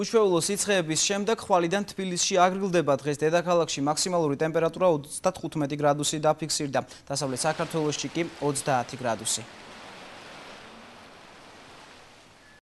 უშუალო სიცხეების შემდეგ ხვალიდან თბილისში აღრილდება დღეს დედაქალაქში მაქსიმალური ტემპერატურა 35 გრადუსი დაფიქსირდა დასავლეთ საქართველოსში კი 30 გრადუსი